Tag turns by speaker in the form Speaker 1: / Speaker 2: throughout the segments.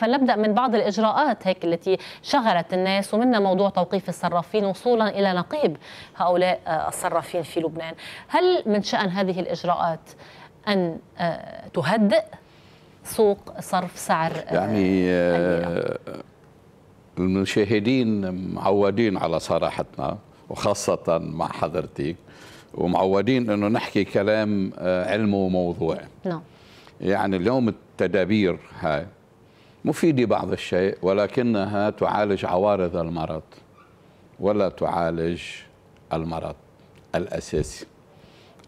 Speaker 1: فلنبدا من بعض الاجراءات هيك التي شغلت الناس ومنها موضوع توقيف الصرافين وصولا الى نقيب هؤلاء آه، الصرافين في لبنان، هل من شان هذه الاجراءات ان آه، تهدئ سوق صرف سعر آه،
Speaker 2: يعني المشاهدين معودين على صراحتنا وخاصه مع حضرتك ومعودين انه نحكي كلام علمه وموضوعي نعم يعني اليوم التدابير هاي مفيدة بعض الشيء ولكنها تعالج عوارض المرض ولا تعالج المرض الأساسي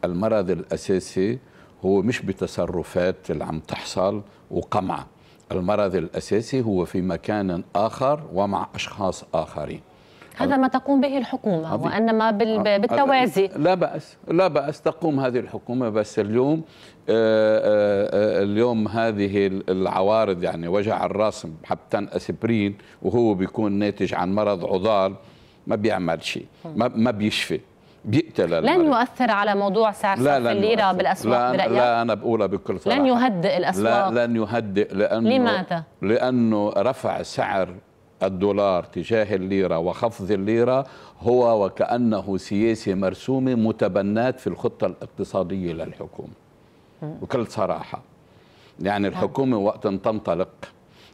Speaker 2: المرض الأساسي هو مش بتصرفات اللي عم تحصل وقمع المرض الأساسي هو في مكان آخر ومع أشخاص آخرين
Speaker 1: هذا ما تقوم به الحكومة عظيم. وإنما آه، بالتوازي
Speaker 2: لا بأس لا بأس تقوم هذه الحكومة بس اليوم آه، آه، اليوم هذه العوارض يعني وجع الراس حبتان أسبرين وهو بيكون ناتج عن مرض عضال ما بيعمل شيء ما بيشفي بيقتل لن المرض.
Speaker 1: يؤثر على موضوع سعر لا سعر الليره يؤثر. بالاسواق لا, لا
Speaker 2: انا بقولها بكل صراحه لن
Speaker 1: يهدئ الاسواق
Speaker 2: لا لن يهدئ لانه لماذا؟ لانه رفع سعر الدولار تجاه الليرة وخفض الليرة هو وكأنه سياسة مرسومة متبنات في الخطة الاقتصادية للحكومة بكل صراحة يعني الحكومة وقت تنطلق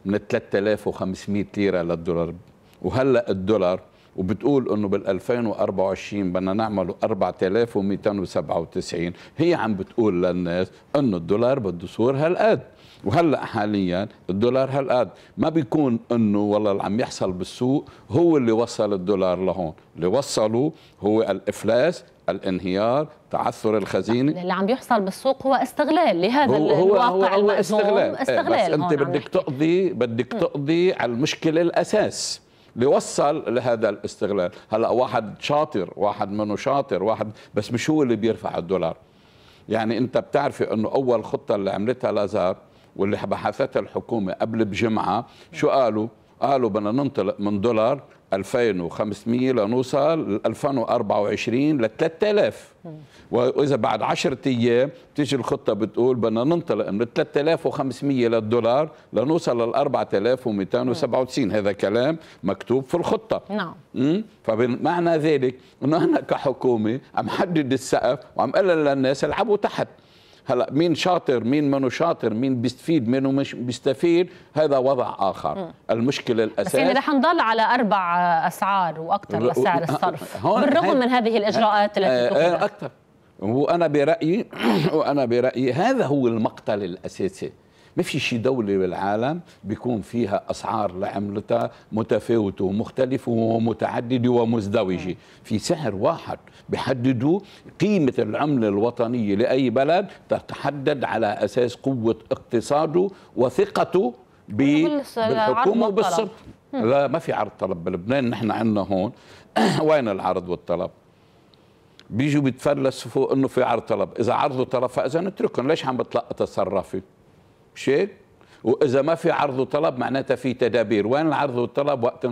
Speaker 2: من 3500 ليرة للدولار وهلأ الدولار وبتقول انه بال 2024 بدنا نعمله 4297 هي عم بتقول للناس انه الدولار بده يصير هالقد وهلا حاليا الدولار هالقد ما بيكون انه والله اللي عم يحصل بالسوق هو اللي وصل الدولار لهون اللي وصله هو الافلاس الانهيار تعثر الخزينه
Speaker 1: اللي عم يحصل بالسوق هو استغلال لهذا هو الواقع هو هو استغلال, إيه، استغلال بس انت بدك
Speaker 2: تقضي بدك تقضي على المشكله الاساس اللي وصل لهذا الاستغلال هلا واحد شاطر واحد منه شاطر واحد بس مش هو اللي بيرفع الدولار يعني انت بتعرفي انه اول خطه اللي عملتها لازار واللي بحثتها الحكومة قبل بجمعة شو قالوا قالوا بدنا ننطلق من دولار 2500 لنوصل 2024 ل 3000 واذا بعد 10 ايام بتيجي الخطه بتقول بدنا ننطلق من 3500 للدولار لنوصل ل 4297 هذا كلام مكتوب في الخطه نعم فمعنى ذلك انه انا كحكومه عم حدد السقف وعم قلل للناس العبوا تحت هلا مين شاطر مين منو شاطر مين بيستفيد منو مش بيستفيد هذا وضع اخر م. المشكله الاساسيه بس يعني رح
Speaker 1: نضل على اربع اسعار واكثر لسعر الصرف بالرغم من هذه الاجراءات التي آه، آه،
Speaker 2: اكثر وانا برايي وانا برايي هذا هو المقتل الاساسي ما في شي دولة بالعالم بيكون فيها أسعار لعملتها متفاوتة ومختلفة ومتعددة ومزدوجة في سعر واحد بحددوا قيمة العملة الوطنية لأي بلد تتحدد على أساس قوة اقتصاده وثقته بالحكومة وبالصرف لا ما في عرض طلب بلبنان نحن عندنا هون وين العرض والطلب بيجوا بيتفلسفوا انه في عرض طلب اذا عرضوا طلب فاذا نتركهم ليش عم بتلقى الصرافه مش هيك؟ واذا ما في عرض وطلب معناتها في تدابير وين العرض والطلب وقت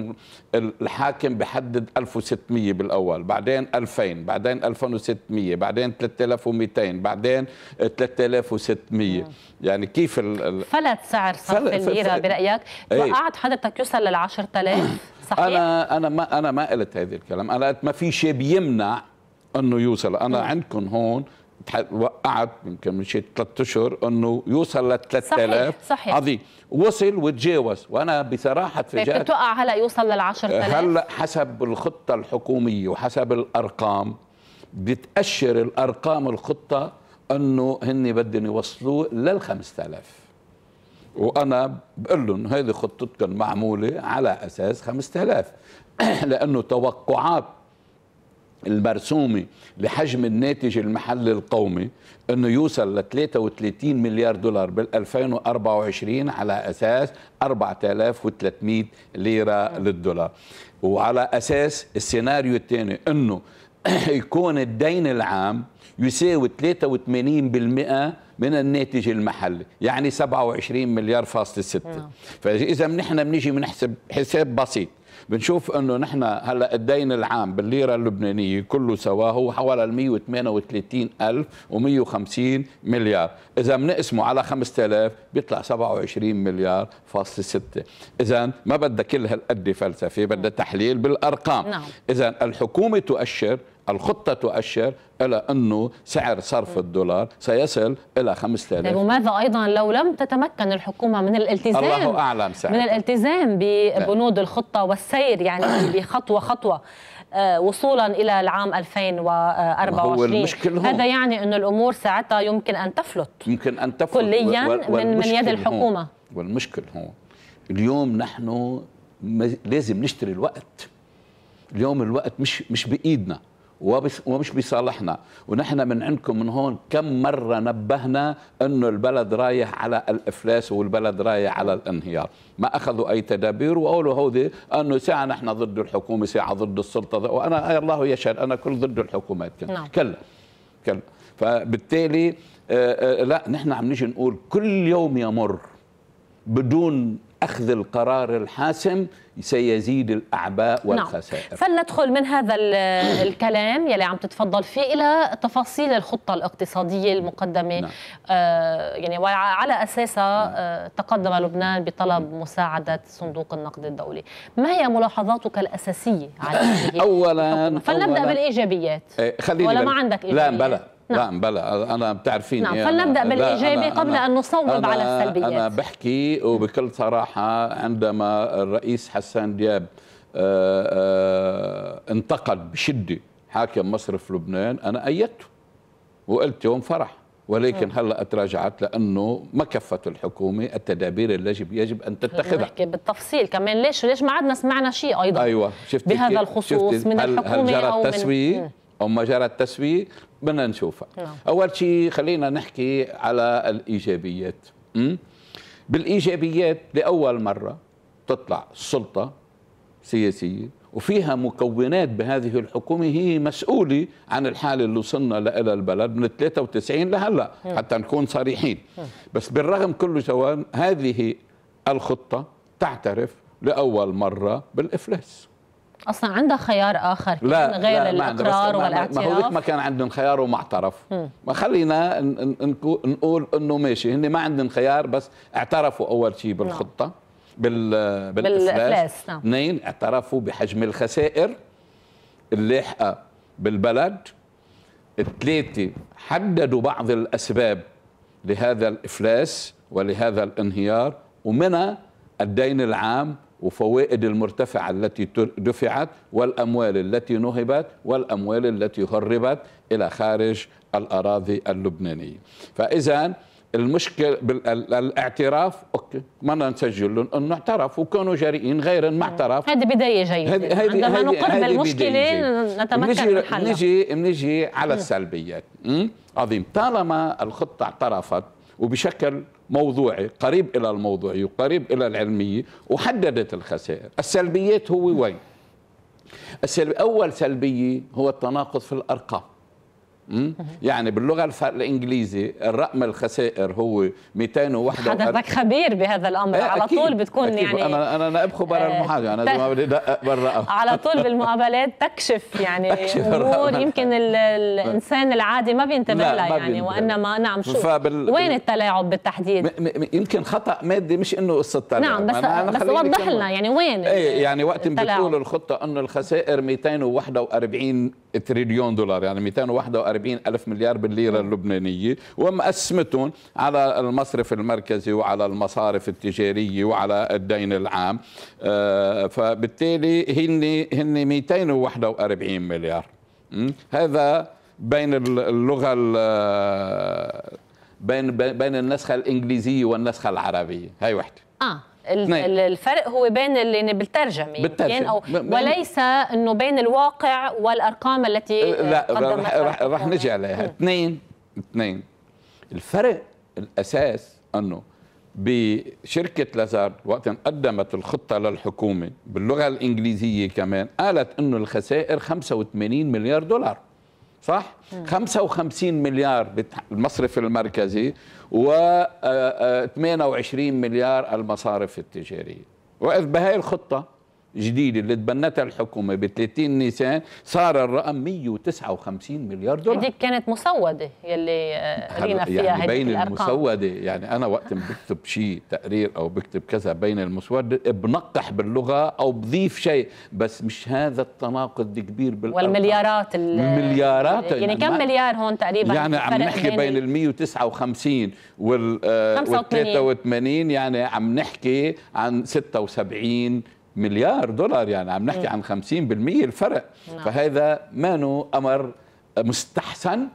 Speaker 2: الحاكم بحدد 1600 بالاول بعدين 2000 بعدين 2600 بعدين 3200 بعدين 3600 آه. يعني كيف ال
Speaker 1: فلت سعر صرف الليره برايك توقعت إيه. حضرتك يوصل لل 10000
Speaker 2: صحيح انا انا ما انا ما قلت هذا الكلام انا قلت ما في شيء بيمنع انه يوصل انا نعم. عندكم هون وقعت يمكن من شي ثلاث اشهر انه يوصل ل 3000 صحيح عظيم وصل وتجاوز وانا بصراحه طيب، تفاجات بتوقع
Speaker 1: هلا يوصل لل 10000
Speaker 2: هلا حسب الخطه الحكوميه وحسب الارقام بتاشر الارقام الخطه انه هن بدهم يوصلوه لل 5000 وانا بقول لهم هذه خطتكم معموله على اساس 5000 لانه توقعات المرسومة لحجم الناتج المحلي القومي أنه يوصل ل 33 مليار دولار بال 2024 على أساس 4300 ليرة للدولار وعلى أساس السيناريو الثاني أنه يكون الدين العام يساوي 83% من الناتج المحلي يعني 27 مليار فاصل 6 فإذا نحن بنيجي بنحسب حساب بسيط بنشوف انه نحن هلا الدين العام بالليره اللبنانيه كله سوا هو حوالي 138 الف و150 مليار اذا بنقسمه على 5000 بيطلع 27 مليار فاصل 6 اذا ما بدها كل هالقد فلسفه بدها تحليل بالارقام نعم. اذا الحكومه تؤشر الخطة تؤشر إلى أنه سعر صرف الدولار سيصل إلى 5000 طيب،
Speaker 1: وماذا أيضا لو لم تتمكن الحكومة من الالتزام الله
Speaker 2: أعلم سعر. من
Speaker 1: الالتزام ببنود نعم. الخطة والسير يعني بخطوة خطوة آه، وصولا الى العام 2024 هو. هذا يعني انه الامور ساعتها يمكن ان تفلت
Speaker 2: يمكن ان تفلت كليا من من يد الحكومه هو. والمشكل هو اليوم نحن لازم نشتري الوقت اليوم الوقت مش مش بايدنا ومش بصالحنا ونحن من عندكم من هون كم مرة نبهنا أنه البلد رايح على الإفلاس والبلد رايح على الانهيار ما أخذوا أي تدابير وقالوا هودي أنه ساعة نحن ضد الحكومة ساعة ضد السلطة وأنا الله يشهد أنا كل ضد الحكومات كلا نعم. كلا كل. فبالتالي آه، آه، لا نحن عم نيجي نقول كل يوم يمر بدون أخذ القرار الحاسم سيزيد الأعباء نعم. والخسائر نعم.
Speaker 1: فلندخل من هذا الكلام يلي عم تتفضل فيه إلى تفاصيل الخطة الاقتصادية المقدمة نعم. آه يعني وعلى أساسها نعم. آه تقدم لبنان بطلب مساعدة صندوق النقد الدولي ما هي ملاحظاتك الأساسية على
Speaker 2: هذه أولا فلنبدأ أولا
Speaker 1: بالإيجابيات إيه،
Speaker 2: خليني ولا بل... ما عندك إيجابيات لا بلا نعم بلا انا بتعرفيني نعم فلنبدا بالايجابي قبل أنا ان نصوب أنا على السلبيات انا بحكي وبكل صراحه عندما الرئيس حسان دياب آه، آه، انتقد بشده حاكم مصرف لبنان انا ايدته وقلت يوم فرح ولكن نعم. هلا تراجعت لانه ما كفت الحكومه التدابير اللي يجب يجب ان تتخذها نحكي
Speaker 1: بالتفصيل كمان ليش ليش ما عدنا سمعنا شيء ايضا ايوه
Speaker 2: شفت بهذا الخصوص شفتي من الحكومه هل جرى التسويه او ما جرى التسويه بدنا نشوفها نعم. اول شيء خلينا نحكي على الايجابيات م? بالايجابيات لاول مره تطلع سلطه سياسيه وفيها مكونات بهذه الحكومه هي مسؤوله عن الحاله اللي وصلنا لها البلد من 93 لهلا نعم. حتى نكون صريحين نعم. بس بالرغم كل جوان هذه الخطه تعترف لاول مره بالافلاس
Speaker 1: اصلا عندها خيار اخر لا غير لا الاقرار والاعتراف ما هو ما
Speaker 2: كان عندهم خيار وما اعترفوا ما خلينا نقول انه ماشي هن ما عندهم خيار بس اعترفوا اول شيء نعم. بالخطه بال بالافلاس نعم. اثنين اعترفوا بحجم الخسائر اللاحقه بالبلد الثلاثه حددوا بعض الاسباب لهذا الافلاس ولهذا الانهيار ومنها الدين العام وفوائد المرتفعة التي دفعت والأموال التي نهبت والأموال التي هربت إلى خارج الأراضي اللبنانية فإذا المشكل بالاعتراف اوكي ما نسجل لهم انه اعترفوا وكانوا جريئين غير ما اعترف
Speaker 1: هذه بدايه جيده هذه هذه عندما نقر بالمشكله نتمكن من حلها
Speaker 2: نجي على السلبيات عظيم طالما الخطه اعترفت وبشكل موضوعي قريب إلى الموضوعي وقريب إلى العلمية وحددت الخسائر السلبيات هو وين السلبي أول سلبية هو التناقض في الأرقام يعني باللغه الانجليزي الرقم الخسائر هو 241 حضرتك
Speaker 1: خبير بهذا الامر إيه، على أكيد طول بتكون أكيد يعني انا
Speaker 2: انا نائب خبراء اه المحاجه انا ما بدي ادقق بالرقم على طول
Speaker 1: بالمقابلات تكشف يعني تكشف امور يمكن الانسان العادي ما بينتبه لها يعني وانما نعم شو فبال... وين التلاعب بالتحديد؟ م...
Speaker 2: م... يمكن خطا مادي مش انه قصه تلاعب نعم بس أنا بس وضح
Speaker 1: لنا يعني وين ايه
Speaker 2: يعني وقت بتقول الخطه انه الخسائر 241 تريليون دولار يعني 241 ألف مليار بالليرة نعم. اللبنانية ومقسمتهم على المصرف المركزي وعلى المصارف التجارية وعلى الدين العام آه، فبالتالي هن هن 241 مليار هذا بين اللغة آه، بين بين النسخة الإنجليزية والنسخة العربية هاي وحدة
Speaker 1: آه نعم. الفرق هو بين اللي بالترجمه بالترجمه يعني أو وليس انه بين الواقع والارقام التي لا آه، رح,
Speaker 2: رح نجي عليها اثنين اثنين الفرق الاساس انه بشركة لازارد وقت قدمت الخطة للحكومة باللغة الإنجليزية كمان قالت أنه الخسائر 85 مليار دولار صح؟ مم. 55 مليار المصرف المركزي و 28 آه، آه، آه، مليار المصارف التجاريه. وإذ بهاي الخطه جديدة اللي تبنتها الحكومة ب 30 نيسان صار الرقم 159 مليار دولار هذيك
Speaker 1: كانت مسودة يلي آه، رينا يعني فيها يعني بين الأرقام. المسودة
Speaker 2: يعني أنا وقت بكتب شيء تقرير أو بكتب كذا بين المسودة بنقح باللغة أو بضيف شيء بس مش هذا التناقض الكبير بالأرقام
Speaker 1: والمليارات المليارات يعني, يعني كم مليار هون تقريبا يعني عم نحكي بين
Speaker 2: ال 159 وال 83 آه، يعني عم نحكي عن 76 مليار دولار يعني عم نحكي عن 50% الفرق نعم. فهذا ما أمر مستحسن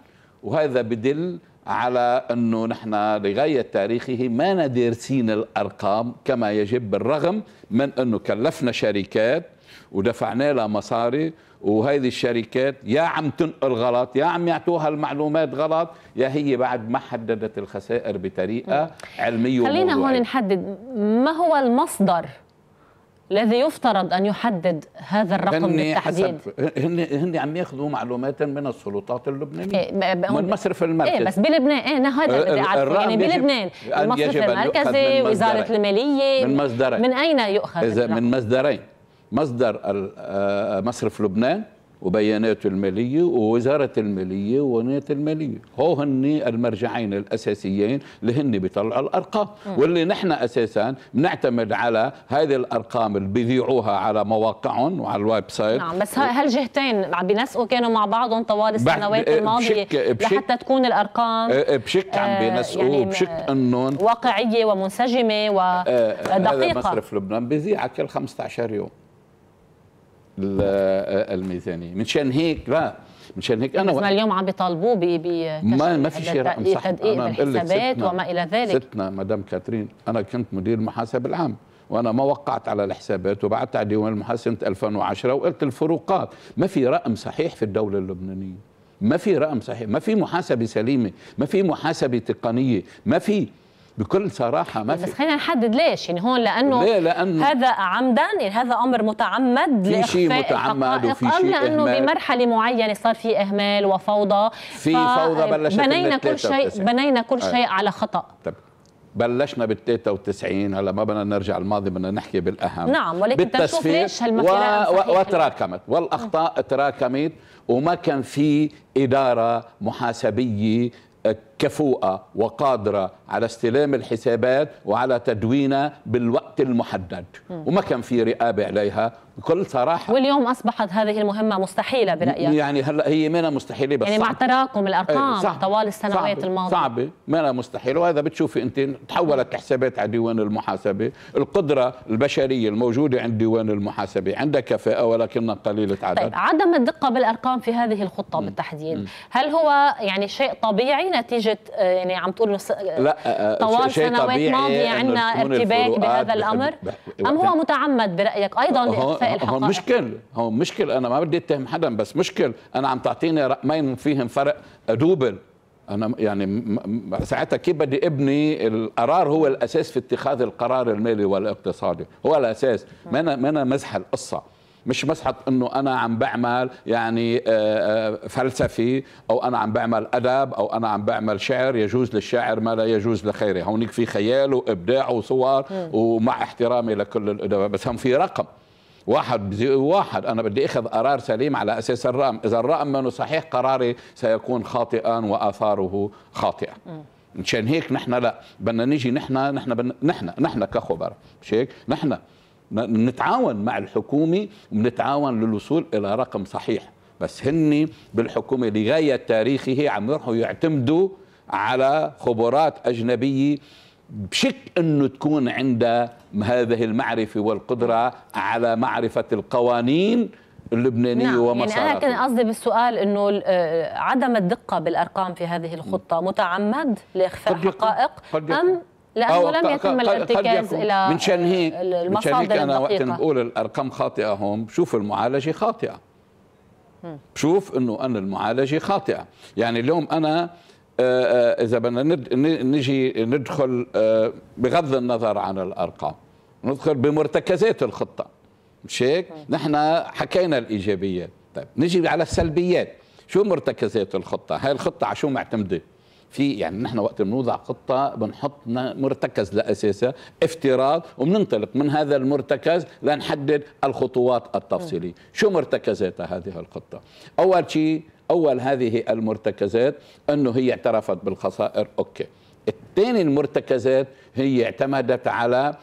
Speaker 2: وهذا بدل على أنه نحن لغاية تاريخه ما ندرسين الأرقام كما يجب بالرغم من أنه كلفنا شركات ودفعنا لها مصاري وهذه الشركات يا عم تنقل غلط يا عم يعطوها المعلومات غلط يا هي بعد ما حددت الخسائر بطريقة علمية خلينا هون
Speaker 1: نحدد ما هو المصدر الذي يفترض ان يحدد هذا الرقم هن بالتحديد
Speaker 2: هن هن عم ياخذوا معلومات من السلطات اللبنانيه إيه من مصرف المركزي إيه بس بلبنان
Speaker 1: ايه انا هذا اللي يعني بلبنان المصرف المركزي وزاره الماليه من مصدرين من اين يؤخذ اذا من
Speaker 2: مصدرين مصدر آه، مصرف لبنان وبيانات المالية ووزارة المالية ونية المالية هو هن المرجعين الأساسيين اللي هن بيطلعوا الأرقام واللي نحن أساسا بنعتمد على هذه الأرقام اللي بيذيعوها على مواقعهم وعلى الويب سايت نعم بس
Speaker 1: هالجهتين عم بينسقوا كانوا مع بعضهم طوال السنوات إيه، الماضية بشك إيه، بشك لحتى تكون الأرقام إيه،
Speaker 2: بشك عم آه، بينسقوا يعني بشك آه، أنهم
Speaker 1: واقعية ومنسجمة آه، ودقيقة هذا مصرف
Speaker 2: لبنان بيذيعها كل 15 يوم الميزانيه من شان هيك لا شان هيك انا بس ما اليوم
Speaker 1: عم بيطالبوه ب ما ما في شيء رقم صح انا بالحسابات وما الى ذلك
Speaker 2: ستنا مدام كاترين انا كنت مدير المحاسب العام وانا ما وقعت على الحسابات وبعت على ديوان المحاسبه 2010 وقلت الفروقات ما في رقم صحيح في الدوله اللبنانيه ما في رقم صحيح ما في محاسبه سليمه ما في محاسبه تقنيه ما في بكل صراحه ما في بس
Speaker 1: خلينا نحدد ليش يعني هون لانه ليه لانه هذا عمدا يعني هذا امر متعمد في شيء متعمد وفي شيء لانه بمرحله معينه صار في اهمال وفوضى في فوضى بلشت بنينا كل آه. شيء بنينا كل شيء آه. على خطا
Speaker 2: طب بلشنا بال 93 هلا ما بدنا نرجع الماضي بدنا نحكي بالاهم نعم ولكن تشوف ليش و... و... وتراكمت والاخطاء تراكمت وما كان في اداره محاسبيه كفوءة وقادرة على استلام الحسابات وعلى تدوينها بالوقت المحدد وما كان في رقابة عليها بكل صراحة
Speaker 1: واليوم أصبحت هذه المهمة مستحيلة برأيك
Speaker 2: يعني هلا هي مانا مستحيلة بس يعني صعب. مع
Speaker 1: تراكم الأرقام إيه، صعب. طوال السنوات صعب. الماضية
Speaker 2: صعبة مانا مستحيلة وهذا بتشوفي أنت تحولت حسابات على ديوان المحاسبة القدرة البشرية الموجودة عند ديوان المحاسبة عندها كفاءة ولكنها قليلة طيب، عدد طيب
Speaker 1: عدم الدقة بالأرقام في هذه الخطة م. بالتحديد م. هل هو يعني شيء طبيعي نتيجة نتيجه آه، يعني عم تقول آه، لا آه، طوال سنوات ماضيه عندنا ارتباك بهذا الامر ام هو متعمد برايك ايضا لاخفاء الحقائق هون مشكل
Speaker 2: هون مشكل انا ما بدي اتهم حدا بس مشكل انا عم تعطيني رقمين فيهم فرق دوبل انا يعني ساعتها كيف بدي ابني القرار هو الاساس في اتخاذ القرار المالي والاقتصادي هو الاساس ما انا ما انا مزح القصه مش مسحه انه انا عم بعمل يعني آه، آه، فلسفي او انا عم بعمل ادب او انا عم بعمل شعر يجوز للشاعر ما لا يجوز لخيره هونيك في خيال وابداع وصور ومع احترامي لكل الادباء بس هم في رقم واحد واحد انا بدي اخذ قرار سليم على اساس الرقم اذا الرقم منه صحيح قراري سيكون خاطئا واثاره خاطئه مشان هيك نحن لا بدنا نيجي نحن نحن نحن نحن كخبراء مش هيك نحن نتعاون مع الحكومة ونتعاون للوصول إلى رقم صحيح بس هني بالحكومة لغاية تاريخه عم يروحوا يعتمدوا على خبرات أجنبية بشك أنه تكون عندها هذه المعرفة والقدرة على معرفة القوانين اللبنانيه نعم. ومساراتها يعني انا كان
Speaker 1: قصدي بالسؤال انه آه، عدم الدقه بالارقام في هذه الخطه متعمد لاخفاء حقائق ام لانه آه، لم يتم الارتكاز الى من شان هيك آه، من شان هيك انا وقت بقول
Speaker 2: الارقام خاطئه هون بشوف المعالجه خاطئه بشوف انه انا المعالجه خاطئه يعني اليوم انا آه، اذا بدنا نجي ندخل بغض النظر عن الارقام ندخل بمرتكزات الخطه مش هيك نحن حكينا الايجابيات طيب نجي على السلبيات شو مرتكزات الخطه هاي الخطه على شو معتمده في يعني نحن وقت بنوضع خطه بنحط مرتكز لاساسها افتراض وبننطلق من هذا المرتكز لنحدد الخطوات التفصيليه شو مرتكزاتها هذه الخطه اول شيء اول هذه المرتكزات انه هي اعترفت بالخسائر اوكي الثاني المرتكزات هي اعتمدت على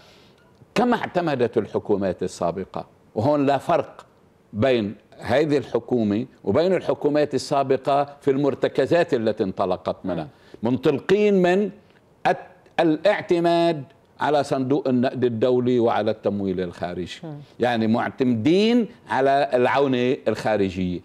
Speaker 2: كما اعتمدت الحكومات السابقه وهون لا فرق بين هذه الحكومة وبين الحكومات السابقة في المرتكزات التي انطلقت منها منطلقين من الاعتماد على صندوق النقد الدولي وعلى التمويل الخارجي يعني معتمدين على العونة الخارجية